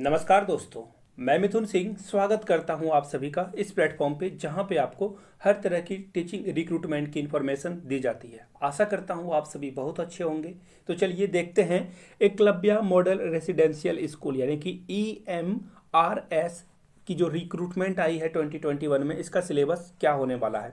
नमस्कार दोस्तों मैं मिथुन सिंह स्वागत करता हूं आप सभी का इस प्लेटफॉर्म पे जहां पे आपको हर तरह की टीचिंग रिक्रूटमेंट की इन्फॉर्मेशन दी जाती है आशा करता हूं आप सभी बहुत अच्छे होंगे तो चलिए देखते हैं एकलव्या मॉडल रेसिडेंशियल स्कूल यानी कि ई एम आर एस कि जो रिक्रूटमेंट आई है 2021 में इसका सिलेबस क्या होने वाला है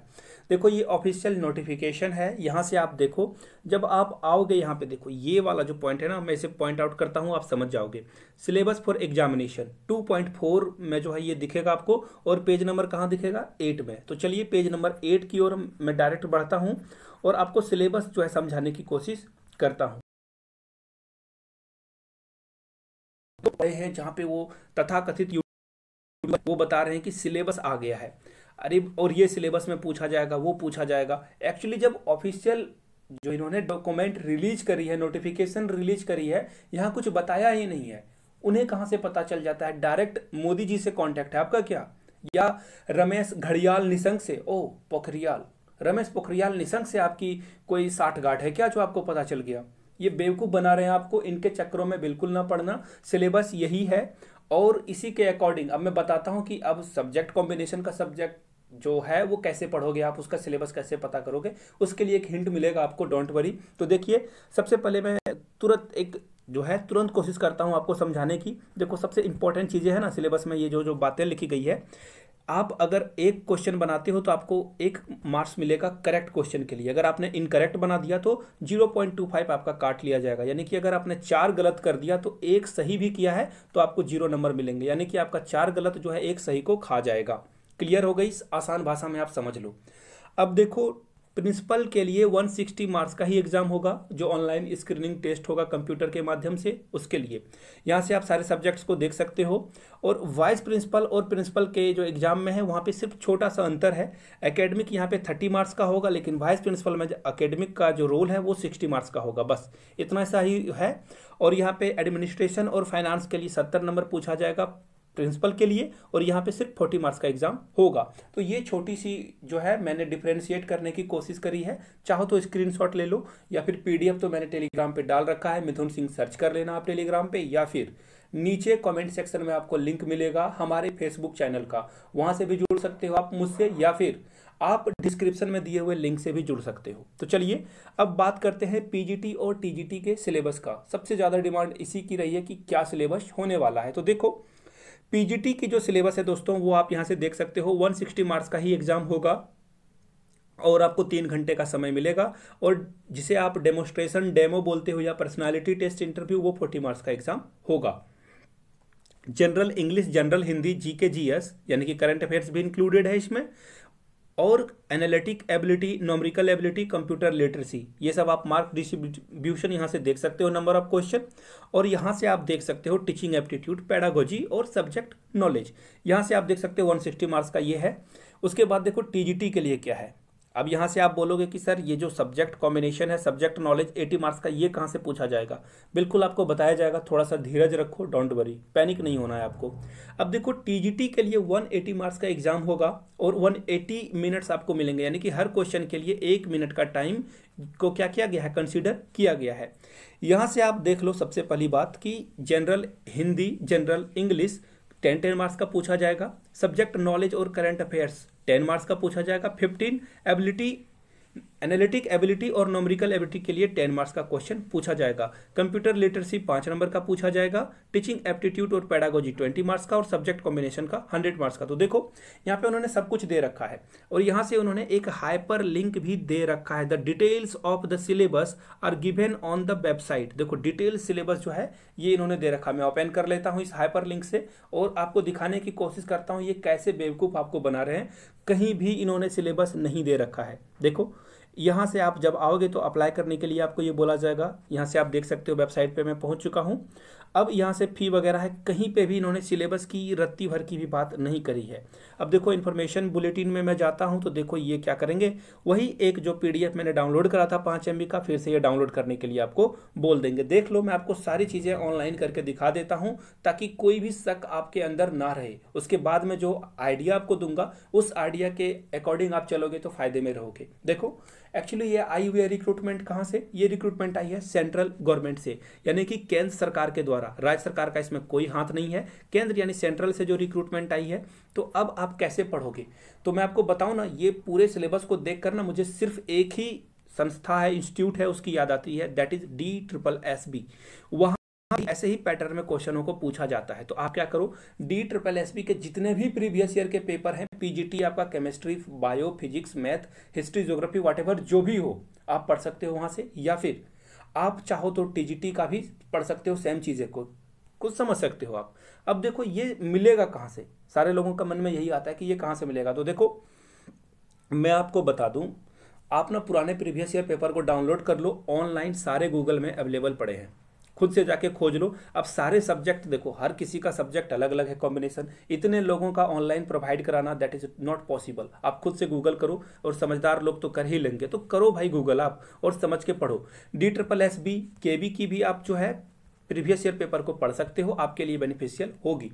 देखो ये ऑफिशियल नोटिफिकेशन है यहाँ से आप देखो जब आप आओगे यहाँ पे देखो ये वाला जो पॉइंट है ना मैं इसे पॉइंट आउट करता हूँ आप समझ जाओगे सिलेबस फॉर एग्जामिनेशन 2.4 में जो है ये दिखेगा आपको और पेज नंबर कहाँ दिखेगा एट में तो चलिए पेज नंबर एट की ओर मैं डायरेक्ट बढ़ता हूँ और आपको सिलेबस जो है समझाने की कोशिश करता हूँ तो हैं जहाँ पे वो तथाकथित मतलब वो बता रहे हैं कि सिलेबस आ गया है अरे और ये सिलेबस में पूछा जाएगा वो पूछा जाएगा एक्चुअली जब ऑफिशियल जो इन्होंने डॉक्यूमेंट रिलीज करी है नोटिफिकेशन रिलीज करी है यहाँ कुछ बताया ही नहीं है उन्हें कहाँ से पता चल जाता है डायरेक्ट मोदी जी से कॉन्टैक्ट है आपका क्या या रमेश घड़ियाल निशंक से ओ पोखरियाल रमेश पोखरियाल निशंक से आपकी कोई साठ गाठ है क्या जो आपको पता चल गया ये बेवकूफ़ बना रहे हैं आपको इनके चक्रों में बिल्कुल ना पड़ना सिलेबस यही है और इसी के अकॉर्डिंग अब मैं बताता हूँ कि अब सब्जेक्ट कॉम्बिनेशन का सब्जेक्ट जो है वो कैसे पढ़ोगे आप उसका सिलेबस कैसे पता करोगे उसके लिए एक हिंट मिलेगा आपको डोंट वरी तो देखिए सबसे पहले मैं तुरंत एक जो है तुरंत कोशिश करता हूँ आपको समझाने की देखो सबसे इंपॉर्टेंट चीज़ें हैं ना सिलेबस में ये जो जो बातें लिखी गई है आप अगर एक क्वेश्चन बनाते हो तो आपको एक मार्क्स मिलेगा करेक्ट क्वेश्चन के लिए अगर आपने इनकरेक्ट बना दिया तो 0.25 आपका काट लिया जाएगा यानी कि अगर आपने चार गलत कर दिया तो एक सही भी किया है तो आपको जीरो नंबर मिलेंगे यानी कि आपका चार गलत जो है एक सही को खा जाएगा क्लियर हो गई आसान भाषा में आप समझ लो अब देखो प्रिंसिपल के लिए 160 मार्क्स का ही एग्जाम होगा जो ऑनलाइन स्क्रीनिंग टेस्ट होगा कंप्यूटर के माध्यम से उसके लिए यहाँ से आप सारे सब्जेक्ट्स को देख सकते हो और वाइस प्रिंसिपल और प्रिंसिपल के जो एग्जाम में है वहाँ पे सिर्फ छोटा सा अंतर है एकेडमिक यहाँ पे थर्टी मार्क्स का होगा लेकिन वाइस प्रिंसिपल में अकेडमिक का जो रोल है वो सिक्सटी मार्क्स का होगा बस इतना सा ही है और यहाँ पर एडमिनिस्ट्रेशन और फाइनेंस के लिए सत्तर नंबर पूछा जाएगा प्रिंसिपल के लिए और यहाँ पे सिर्फ फोर्टी मार्क्स का एग्जाम होगा तो ये छोटी सी जो है मैंने डिफ्रेंशिएट करने की कोशिश करी है चाहो तो स्क्रीनशॉट ले लो या फिर पीडीएफ तो मैंने टेलीग्राम पे डाल रखा है मिथुन सिंह सर्च कर लेना आप टेलीग्राम पे या फिर नीचे कमेंट सेक्शन में आपको लिंक मिलेगा हमारे फेसबुक चैनल का वहां से भी जुड़ सकते हो आप मुझसे या फिर आप डिस्क्रिप्शन में दिए हुए लिंक से भी जुड़ सकते हो तो चलिए अब बात करते हैं पीजीटी और टीजीटी के सिलेबस का सबसे ज़्यादा डिमांड इसी की रही है कि क्या सिलेबस होने वाला है तो देखो पीजीटी की जो सिलेबस है दोस्तों वो आप यहाँ से देख सकते हो 160 मार्क्स का ही एग्ज़ाम होगा और आपको तीन घंटे का समय मिलेगा और जिसे आप डेमोस्ट्रेशन डेमो बोलते हो या पर्सनालिटी टेस्ट इंटरव्यू वो फोर्टी मार्क्स का एग्ज़ाम होगा general English general Hindi GK GS G S यानी कि करंट अफेयर्स भी इंक्लूडेड है इसमें और analytic ability numerical ability computer literacy ये सब आप मार्क डिस्ट्रीब्यूशन यहाँ से देख सकते हो नंबर ऑफ क्वेश्चन और यहाँ से आप देख सकते हो टीचिंग एप्टीट्यूड पैडागोजी और सब्जेक्ट नॉलेज यहाँ से आप देख सकते हो 160 मार्क्स का ये है उसके बाद देखो टी के लिए क्या है अब यहाँ से आप बोलोगे कि सर ये जो सब्जेक्ट कॉम्बिनेशन है सब्जेक्ट नॉलेज 80 मार्क्स का ये कहाँ से पूछा जाएगा बिल्कुल आपको बताया जाएगा थोड़ा सा धीरज रखो डोंट वरी पैनिक नहीं होना है आपको अब देखो टीजीटी के लिए 180 मार्क्स का एग्जाम होगा और 180 मिनट्स आपको मिलेंगे यानी कि हर क्वेश्चन के लिए एक मिनट का टाइम को क्या किया गया है कंसिडर किया गया है यहाँ से आप देख लो सबसे पहली बात कि general Hindi general English ten ten marks का पूछा जाएगा सब्जेक्ट नॉलेज और करंट अफेयर्स टेन मार्क्स का पूछा जाएगा फिफ्टीन एबिलिटी एनालिटिक एबिलिटी और नोमरिकल एबिलिटी के लिए टेन मार्क्स का क्वेश्चन पूछा जाएगा कंप्यूटर लिटरेसी पांच नंबर का पूछा जाएगा टीचिंग एप्टीट्यूड और पैडागोजी ट्वेंटी मार्क्स का और सब्जेक्ट कॉम्बिनेशन का हंड्रेड मार्क्स का तो देखो यहाँ पे उन्होंने सब कुछ दे रखा है और यहाँ से उन्होंने एक हाइपर लिंक भी दे रखा है the details of the syllabus are given on the website देखो डिटेल सिलेबस जो है ये इन्होंने दे रखा मैं ओपन कर लेता हूँ इस हाइपर लिंक से और आपको दिखाने की कोशिश करता हूँ ये कैसे बेवकूफ़ आपको बना रहे हैं कहीं भी इन्होंने सिलेबस नहीं दे रखा है देखो यहाँ से आप जब आओगे तो अप्लाई करने के लिए आपको ये बोला जाएगा यहाँ से आप देख सकते हो वेबसाइट पे मैं पहुँच चुका हूँ अब यहाँ से फ़ी वगैरह है कहीं पे भी इन्होंने सिलेबस की रत्ती भर की भी बात नहीं करी है अब देखो इन्फॉर्मेशन बुलेटिन में मैं जाता हूँ तो देखो ये क्या करेंगे वही एक जो पीडीएफ मैंने डाउनलोड करा था पाँच एम का फिर से ये डाउनलोड करने के लिए आपको बोल देंगे देख लो मैं आपको सारी चीज़ें ऑनलाइन करके दिखा देता हूँ ताकि कोई भी शक आपके अंदर ना रहे उसके बाद में जो आइडिया आपको दूंगा उस आइडिया के अकॉर्डिंग आप चलोगे तो फायदे में रहोगे देखो एक्चुअली ये आई हुई है रिक्रूटमेंट कहाँ से ये रिक्रूटमेंट आई है सेंट्रल गवर्नमेंट से यानी कि केंद्र सरकार के द्वारा द्वारा राज्य सरकार का इसमें कोई हाथ नहीं है केंद्र यानी सेंट्रल से जो रिक्रूटमेंट आई है तो अब आप कैसे पढ़ोगे तो मैं आपको बताऊं ना ये पूरे सिलेबस को देख ना मुझे सिर्फ एक ही संस्था है इंस्टीट्यूट है उसकी याद आती है that is D triple S B वहाँ ऐसे ही पैटर्न में क्वेश्चनों को पूछा जाता है तो आप क्या करो डी ट्रिपल एस बी के जितने भी प्रीवियस ईयर के पेपर हैं पीजीटी आपका chemistry bio physics math history geography what जो भी हो आप पढ़ सकते हो वहां से या फिर आप चाहो तो टीजीटी का भी पढ़ सकते हो सेम चीज़ें को कुछ समझ सकते हो आप अब देखो ये मिलेगा कहाँ से सारे लोगों का मन में यही आता है कि ये कहाँ से मिलेगा तो देखो मैं आपको बता दूँ आप ना पुराने प्रीवियस ईयर पेपर को डाउनलोड कर लो ऑनलाइन सारे गूगल में अवेलेबल पड़े हैं खुद से जाके खोज लो अब सारे सब्जेक्ट देखो हर किसी का सब्जेक्ट अलग अलग है कॉम्बिनेशन इतने लोगों का ऑनलाइन प्रोवाइड कराना दैट इज नॉट पॉसिबल आप खुद से गूगल करो और समझदार लोग तो कर ही लेंगे तो करो भाई गूगल आप और समझ के पढ़ो डी ट्रिपल एस बी के बी की भी आप जो है प्रीवियस ईयर पेपर को पढ़ सकते हो आपके लिए बेनिफिशियल होगी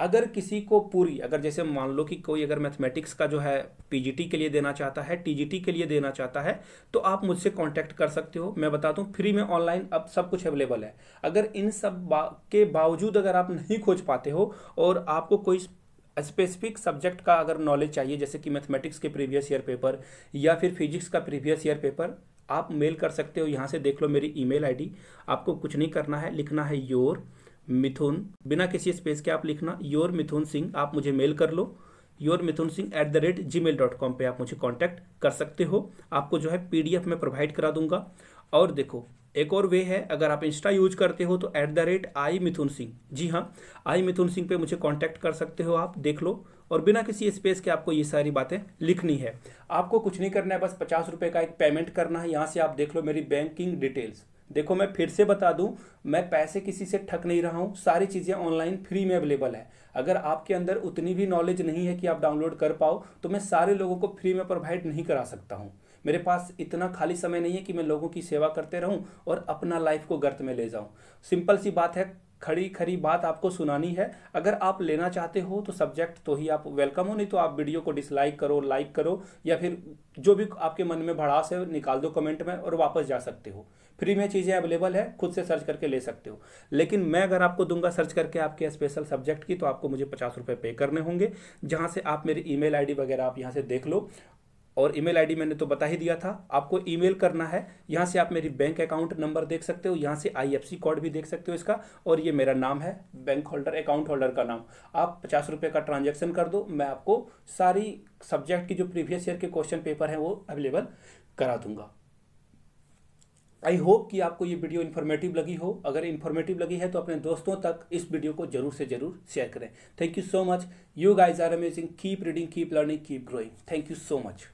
अगर किसी को पूरी अगर जैसे मान लो कि कोई अगर मैथमेटिक्स का जो है पीजीटी के लिए देना चाहता है टीजीटी के लिए देना चाहता है तो आप मुझसे कांटेक्ट कर सकते हो मैं बता दूं फ्री में ऑनलाइन अब सब कुछ अवेलेबल है अगर इन सब बा, के बावजूद अगर आप नहीं खोज पाते हो और आपको कोई स्पेसिफिक सब्जेक्ट का अगर नॉलेज चाहिए जैसे कि मैथमेटिक्स के प्रीवियस ईयर पेपर या फिर फिजिक्स का प्रीवियस ईयर पेपर आप मेल कर सकते हो यहाँ से देख लो मेरी ईमेल आईडी आपको कुछ नहीं करना है लिखना है योर मिथुन बिना किसी स्पेस के आप लिखना योर मिथुन सिंह आप मुझे मेल कर लो your Mithun Singh at the rate gmail dot com पर आप मुझे कॉन्टैक्ट कर सकते हो आपको जो है पी डी एफ में प्रोवाइड करा दूंगा और देखो एक और वे है अगर आप इंस्टा यूज करते हो तो at the rate I Mithun Singh G हाँ आई मिथुन सिंह पे मुझे कॉन्टैक्ट कर सकते हो आप देख लो और बिना किसी स्पेस के आपको ये सारी बातें लिखनी है आपको कुछ नहीं करना है बस पचास रुपये का एक पेमेंट करना है यहाँ से आप देख लो मेरी बैंकिंग डिटेल्स देखो मैं फिर से बता दूं मैं पैसे किसी से ठक नहीं रहा हूं सारी चीज़ें ऑनलाइन फ्री में अवेलेबल है अगर आपके अंदर उतनी भी नॉलेज नहीं है कि आप डाउनलोड कर पाओ तो मैं सारे लोगों को फ्री में प्रोवाइड नहीं करा सकता हूं मेरे पास इतना खाली समय नहीं है कि मैं लोगों की सेवा करते रहूं और अपना लाइफ को गर्त में ले जाऊं सिंपल सी बात है खड़ी खड़ी बात आपको सुनानी है अगर आप लेना चाहते हो तो सब्जेक्ट तो ही आप वेलकम हो नहीं तो आप वीडियो को डिसलाइक करो लाइक करो या फिर जो भी आपके मन में भड़ास है निकाल दो कमेंट में और वापस जा सकते हो फ्री में चीज़ें अवेलेबल है खुद से सर्च करके ले सकते हो लेकिन मैं अगर आपको दूंगा सर्च करके आपके स्पेशल सब्जेक्ट की तो आपको मुझे पचास रुपये पे करने होंगे जहाँ से आप मेरी ईमेल आईडी वगैरह आप यहाँ से देख लो और ईमेल आईडी मैंने तो बता ही दिया था आपको ईमेल करना है यहाँ से आप मेरी बैंक अकाउंट नंबर देख सकते हो यहाँ से आईएफएससी कोड भी देख सकते हो इसका और ये मेरा नाम है बैंक होल्डर अकाउंट होल्डर का नाम आप पचास रुपये का ट्रांजैक्शन कर दो मैं आपको सारी सब्जेक्ट की जो प्रीवियस ईयर के क्वेश्चन पेपर हैं वो अवेलेबल करा दूंगा आई होप कि आपको ये वीडियो इन्फॉर्मेटिव लगी हो अगर इन्फॉर्मेटिव लगी है तो अपने दोस्तों तक इस वीडियो को जरूर से जरूर शेयर करें thank you so much you guys are amazing keep reading keep learning keep growing thank you so much